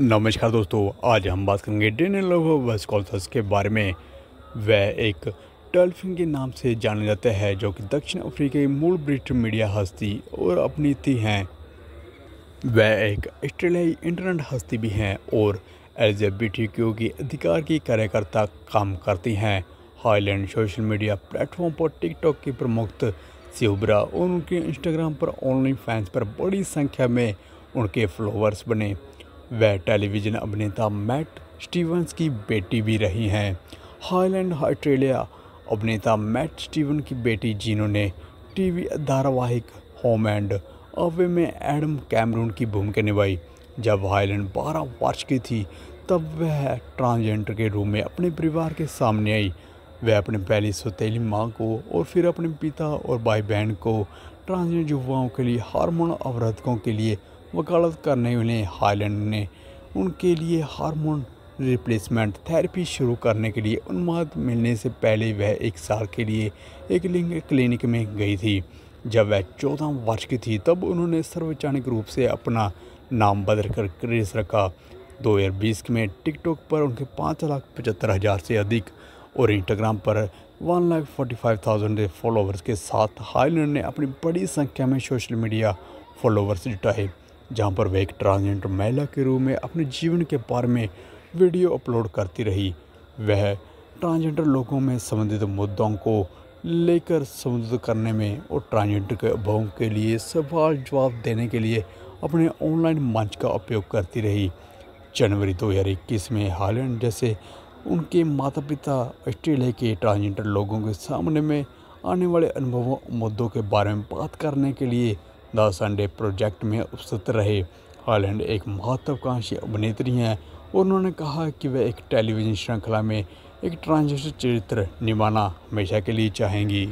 नमस्कार दोस्तों आज हम बात करेंगे डेनियल लोगों के बारे में वह एक डॉल्फिन के नाम से जाना जाता है जो कि दक्षिण अफ्रीकी मूल ब्रिटिश मीडिया हस्ती और अभिनेत्री हैं वह एक ऑस्ट्रेलियाई इंटरनेट हस्ती भी हैं और एल की अधिकार की कार्यकर्ता काम करती हैं हाईलैंड सोशल मीडिया प्लेटफॉर्म पर टिकटॉक की प्रमुख सिबरा और उनके इंस्टाग्राम पर ऑनलाइन फैंस पर बड़ी संख्या में उनके फॉलोअर्स बने वह टेलीविज़न अभिनेता मैट स्टीवंस की बेटी भी रही हैं हाईलैंड ऑस्ट्रेलिया अभिनेता मैट स्टीवन की बेटी जिन्होंने टीवी धारावाहिक होम एंड अवे में एडम कैमरून की भूमिका निभाई जब हाईलैंड 12 वर्ष की थी तब वह ट्रांसजेंडर के रूप में अपने परिवार के सामने आई वह अपने पहली सौतीली माँ को और फिर अपने पिता और भाई बहन को ट्रांसजेंडर युवाओं के लिए हार्मोन अवरोधकों के लिए वकालत करने वाले हाइलैंड ने उनके लिए हार्मोन रिप्लेसमेंट थेरेपी शुरू करने के लिए उन्माद मिलने से पहले वह एक साल के लिए एक लिंग क्लिनिक में गई थी जब वह चौदह वर्ष की थी तब उन्होंने सर्वचानिक रूप से अपना नाम बदल कर क्रेस रखा 2020 में टिकटॉक पर उनके पाँच लाख पचहत्तर हज़ार से अधिक और इंस्टाग्राम पर one lakh forty five thousand followers के साथ हाइलैंड ने अपनी बड़ी संख्या में सोशल मीडिया फॉलोवर्स जुटाए जहाँ पर वह एक ट्रांसजेंडर महिला के रूप में अपने जीवन के बारे में वीडियो अपलोड करती रही वह ट्रांसजेंडर लोगों में संबंधित मुद्दों को लेकर संबंधित करने में और ट्रांसजेंडर के अभावों के लिए सवाल जवाब देने के लिए अपने ऑनलाइन मंच का उपयोग करती रही जनवरी 2021 में हालैंड जैसे उनके माता पिता ऑस्ट्रेलिया के ट्रांसजेंडर लोगों के सामने में आने वाले अनुभवों मुद्दों के बारे में बात करने के लिए द संडे प्रोजेक्ट में उपस्थित रहे हॉलैंड एक महत्वाकांक्षी अभिनेत्री हैं उन्होंने कहा कि वह एक टेलीविज़न श्रृंखला में एक ट्रांजिस्टर चरित्र निभाना हमेशा के लिए चाहेंगी